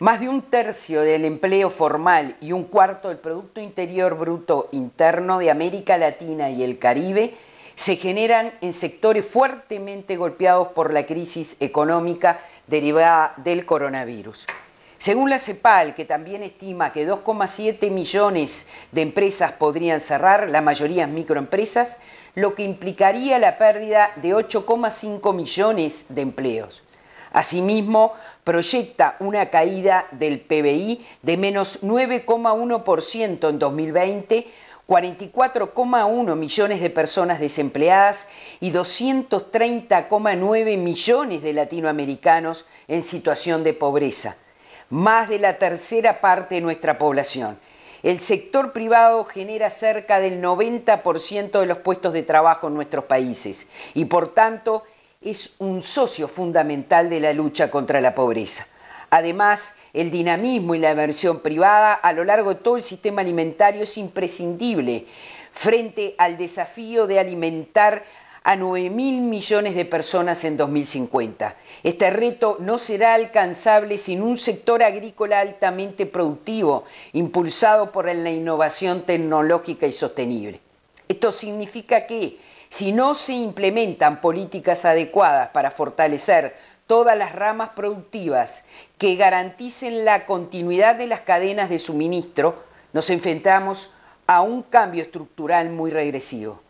Más de un tercio del empleo formal y un cuarto del Producto Interior Bruto Interno de América Latina y el Caribe se generan en sectores fuertemente golpeados por la crisis económica derivada del coronavirus. Según la CEPAL, que también estima que 2,7 millones de empresas podrían cerrar, la mayoría microempresas, lo que implicaría la pérdida de 8,5 millones de empleos. Asimismo, proyecta una caída del PBI de menos 9,1% en 2020, 44,1 millones de personas desempleadas y 230,9 millones de latinoamericanos en situación de pobreza, más de la tercera parte de nuestra población. El sector privado genera cerca del 90% de los puestos de trabajo en nuestros países y por tanto es un socio fundamental de la lucha contra la pobreza. Además, el dinamismo y la inversión privada a lo largo de todo el sistema alimentario es imprescindible frente al desafío de alimentar a 9 mil millones de personas en 2050. Este reto no será alcanzable sin un sector agrícola altamente productivo, impulsado por la innovación tecnológica y sostenible. Esto significa que si no se implementan políticas adecuadas para fortalecer todas las ramas productivas que garanticen la continuidad de las cadenas de suministro, nos enfrentamos a un cambio estructural muy regresivo.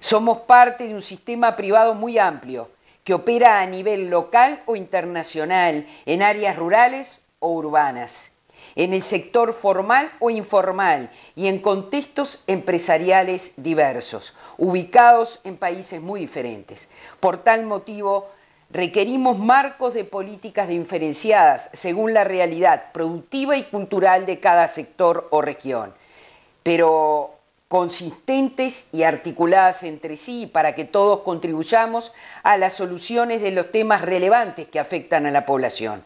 Somos parte de un sistema privado muy amplio que opera a nivel local o internacional, en áreas rurales o urbanas en el sector formal o informal y en contextos empresariales diversos, ubicados en países muy diferentes. Por tal motivo, requerimos marcos de políticas diferenciadas según la realidad productiva y cultural de cada sector o región, pero consistentes y articuladas entre sí para que todos contribuyamos a las soluciones de los temas relevantes que afectan a la población.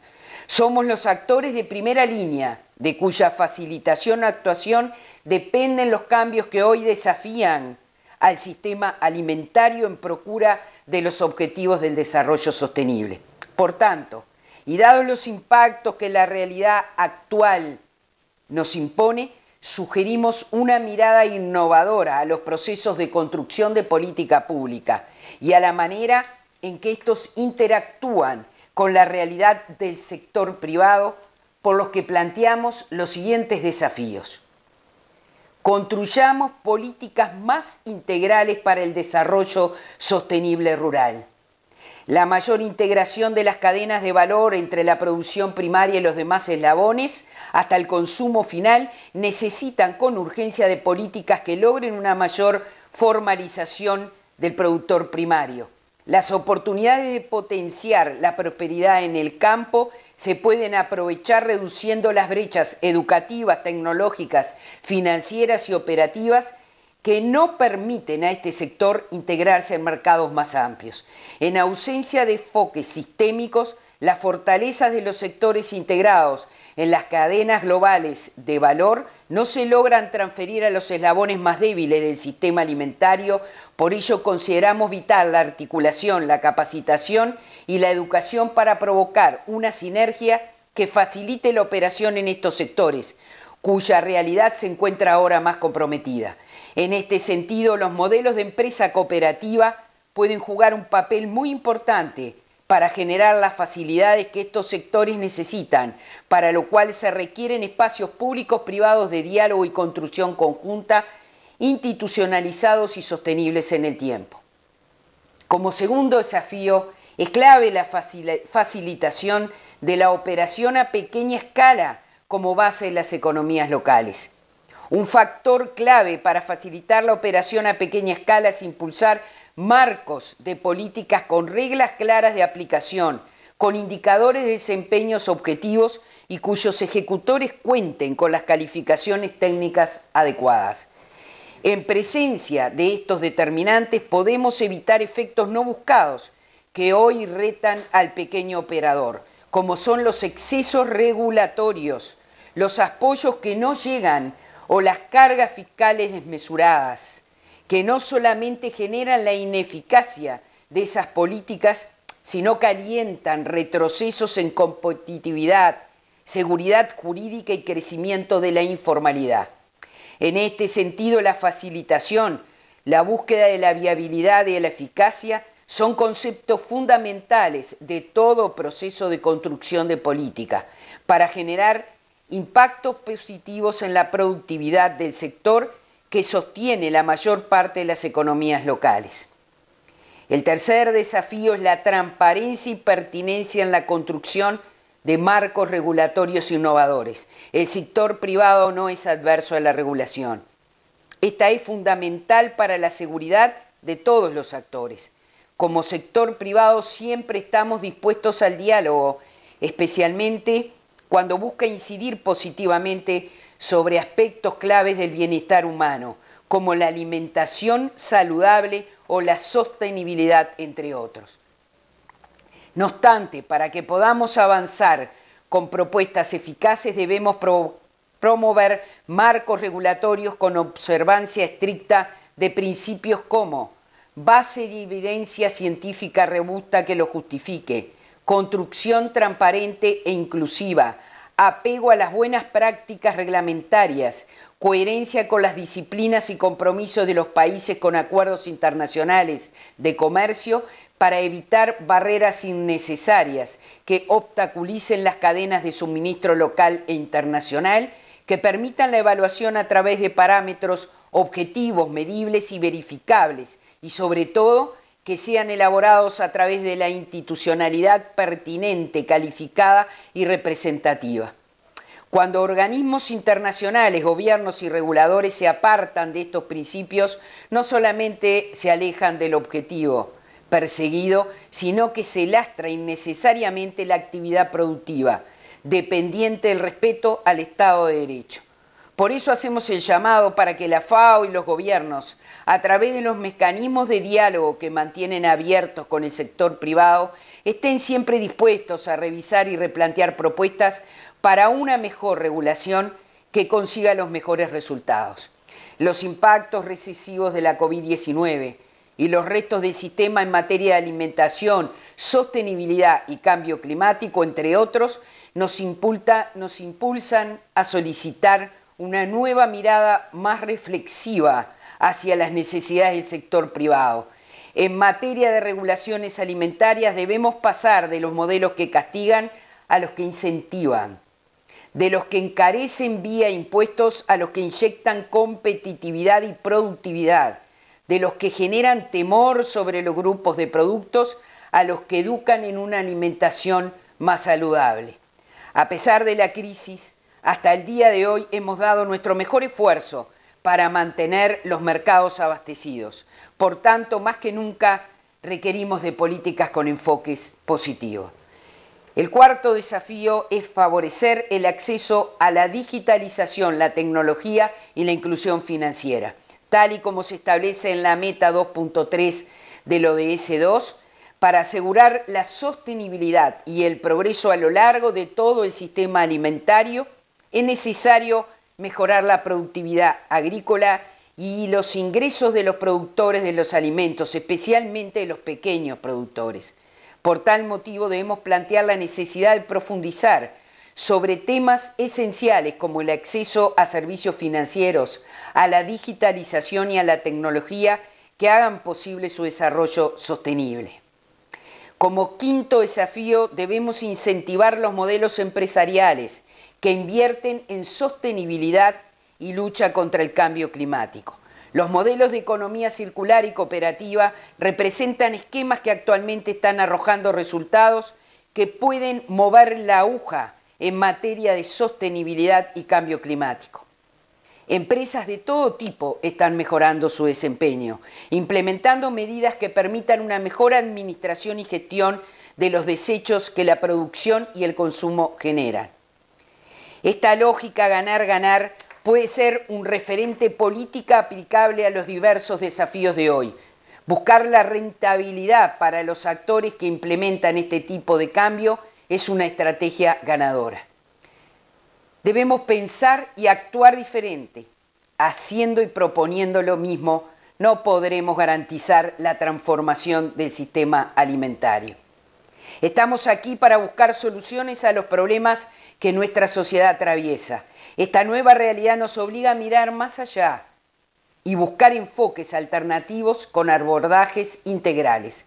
Somos los actores de primera línea, de cuya facilitación o actuación dependen los cambios que hoy desafían al sistema alimentario en procura de los objetivos del desarrollo sostenible. Por tanto, y dados los impactos que la realidad actual nos impone, sugerimos una mirada innovadora a los procesos de construcción de política pública y a la manera en que estos interactúan con la realidad del sector privado, por los que planteamos los siguientes desafíos. Construyamos políticas más integrales para el desarrollo sostenible rural. La mayor integración de las cadenas de valor entre la producción primaria y los demás eslabones hasta el consumo final necesitan con urgencia de políticas que logren una mayor formalización del productor primario las oportunidades de potenciar la prosperidad en el campo se pueden aprovechar reduciendo las brechas educativas, tecnológicas, financieras y operativas que no permiten a este sector integrarse en mercados más amplios. En ausencia de enfoques sistémicos, las fortalezas de los sectores integrados en las cadenas globales de valor no se logran transferir a los eslabones más débiles del sistema alimentario, por ello consideramos vital la articulación, la capacitación y la educación para provocar una sinergia que facilite la operación en estos sectores, cuya realidad se encuentra ahora más comprometida. En este sentido, los modelos de empresa cooperativa pueden jugar un papel muy importante para generar las facilidades que estos sectores necesitan, para lo cual se requieren espacios públicos privados de diálogo y construcción conjunta, institucionalizados y sostenibles en el tiempo. Como segundo desafío, es clave la facilitación de la operación a pequeña escala como base de las economías locales. Un factor clave para facilitar la operación a pequeña escala es impulsar marcos de políticas con reglas claras de aplicación, con indicadores de desempeños objetivos y cuyos ejecutores cuenten con las calificaciones técnicas adecuadas. En presencia de estos determinantes podemos evitar efectos no buscados que hoy retan al pequeño operador, como son los excesos regulatorios, los apoyos que no llegan o las cargas fiscales desmesuradas que no solamente generan la ineficacia de esas políticas, sino calientan retrocesos en competitividad, seguridad jurídica y crecimiento de la informalidad. En este sentido, la facilitación, la búsqueda de la viabilidad y la eficacia son conceptos fundamentales de todo proceso de construcción de política para generar impactos positivos en la productividad del sector que sostiene la mayor parte de las economías locales. El tercer desafío es la transparencia y pertinencia en la construcción de marcos regulatorios innovadores. El sector privado no es adverso a la regulación. Esta es fundamental para la seguridad de todos los actores. Como sector privado siempre estamos dispuestos al diálogo, especialmente cuando busca incidir positivamente sobre aspectos claves del bienestar humano, como la alimentación saludable o la sostenibilidad, entre otros. No obstante, para que podamos avanzar con propuestas eficaces debemos promover marcos regulatorios con observancia estricta de principios como base de evidencia científica robusta que lo justifique, construcción transparente e inclusiva, apego a las buenas prácticas reglamentarias, coherencia con las disciplinas y compromisos de los países con acuerdos internacionales de comercio para evitar barreras innecesarias que obstaculicen las cadenas de suministro local e internacional, que permitan la evaluación a través de parámetros objetivos, medibles y verificables, y sobre todo que sean elaborados a través de la institucionalidad pertinente, calificada y representativa. Cuando organismos internacionales, gobiernos y reguladores se apartan de estos principios, no solamente se alejan del objetivo perseguido, sino que se lastra innecesariamente la actividad productiva, dependiente del respeto al Estado de Derecho. Por eso hacemos el llamado para que la FAO y los gobiernos, a través de los mecanismos de diálogo que mantienen abiertos con el sector privado, estén siempre dispuestos a revisar y replantear propuestas para una mejor regulación que consiga los mejores resultados. Los impactos recesivos de la COVID-19 y los restos del sistema en materia de alimentación, sostenibilidad y cambio climático, entre otros, nos, nos impulsan a solicitar una nueva mirada más reflexiva hacia las necesidades del sector privado. En materia de regulaciones alimentarias debemos pasar de los modelos que castigan a los que incentivan, de los que encarecen vía impuestos a los que inyectan competitividad y productividad, de los que generan temor sobre los grupos de productos a los que educan en una alimentación más saludable. A pesar de la crisis, hasta el día de hoy hemos dado nuestro mejor esfuerzo para mantener los mercados abastecidos. Por tanto, más que nunca requerimos de políticas con enfoques positivos. El cuarto desafío es favorecer el acceso a la digitalización, la tecnología y la inclusión financiera, tal y como se establece en la meta 2.3 del ODS 2, para asegurar la sostenibilidad y el progreso a lo largo de todo el sistema alimentario es necesario mejorar la productividad agrícola y los ingresos de los productores de los alimentos, especialmente de los pequeños productores. Por tal motivo debemos plantear la necesidad de profundizar sobre temas esenciales como el acceso a servicios financieros, a la digitalización y a la tecnología que hagan posible su desarrollo sostenible. Como quinto desafío, debemos incentivar los modelos empresariales que invierten en sostenibilidad y lucha contra el cambio climático. Los modelos de economía circular y cooperativa representan esquemas que actualmente están arrojando resultados que pueden mover la aguja en materia de sostenibilidad y cambio climático. Empresas de todo tipo están mejorando su desempeño, implementando medidas que permitan una mejor administración y gestión de los desechos que la producción y el consumo generan. Esta lógica ganar-ganar puede ser un referente política aplicable a los diversos desafíos de hoy. Buscar la rentabilidad para los actores que implementan este tipo de cambio es una estrategia ganadora. Debemos pensar y actuar diferente. Haciendo y proponiendo lo mismo, no podremos garantizar la transformación del sistema alimentario. Estamos aquí para buscar soluciones a los problemas que nuestra sociedad atraviesa. Esta nueva realidad nos obliga a mirar más allá y buscar enfoques alternativos con abordajes integrales.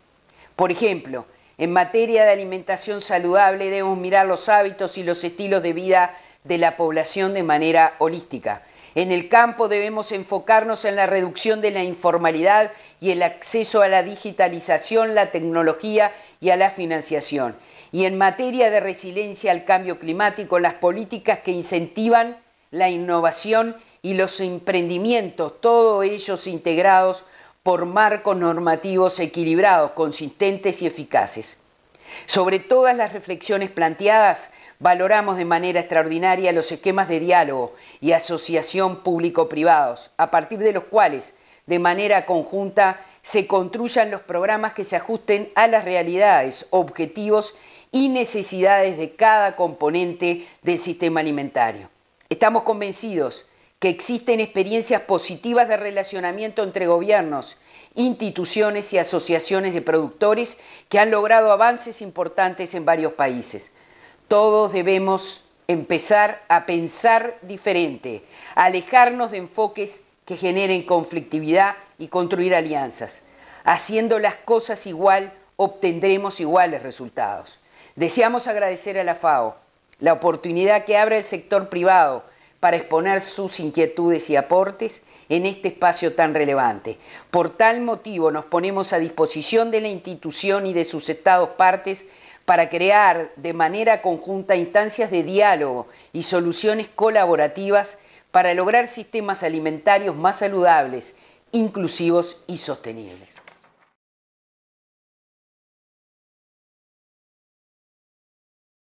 Por ejemplo, en materia de alimentación saludable debemos mirar los hábitos y los estilos de vida de la población de manera holística en el campo debemos enfocarnos en la reducción de la informalidad y el acceso a la digitalización, la tecnología y a la financiación. Y en materia de resiliencia al cambio climático, las políticas que incentivan la innovación y los emprendimientos, todos ellos integrados por marcos normativos equilibrados, consistentes y eficaces. Sobre todas las reflexiones planteadas, Valoramos de manera extraordinaria los esquemas de diálogo y asociación público-privados, a partir de los cuales, de manera conjunta, se construyan los programas que se ajusten a las realidades, objetivos y necesidades de cada componente del sistema alimentario. Estamos convencidos que existen experiencias positivas de relacionamiento entre gobiernos, instituciones y asociaciones de productores que han logrado avances importantes en varios países. Todos debemos empezar a pensar diferente, alejarnos de enfoques que generen conflictividad y construir alianzas. Haciendo las cosas igual, obtendremos iguales resultados. Deseamos agradecer a la FAO la oportunidad que abre el sector privado para exponer sus inquietudes y aportes en este espacio tan relevante. Por tal motivo nos ponemos a disposición de la institución y de sus estados partes para crear de manera conjunta instancias de diálogo y soluciones colaborativas para lograr sistemas alimentarios más saludables, inclusivos y sostenibles.